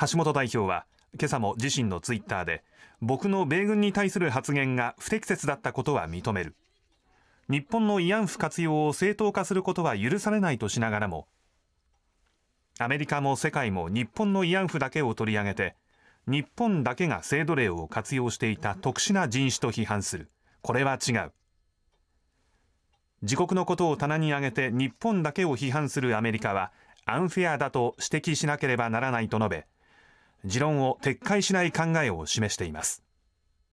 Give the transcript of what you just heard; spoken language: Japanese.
橋本代表は今朝も自身のツイッターで僕の米軍に対する発言が不適切だったことは認める日本の慰安婦活用を正当化することは許されないとしながらもアメリカも世界も日本の慰安婦だけを取り上げて日本だけが制度隷を活用していた特殊な人種と批判するこれは違う自国のことを棚に上げて日本だけを批判するアメリカはアンフェアだと指摘しなければならないと述べ持論を撤回しない考えを示しています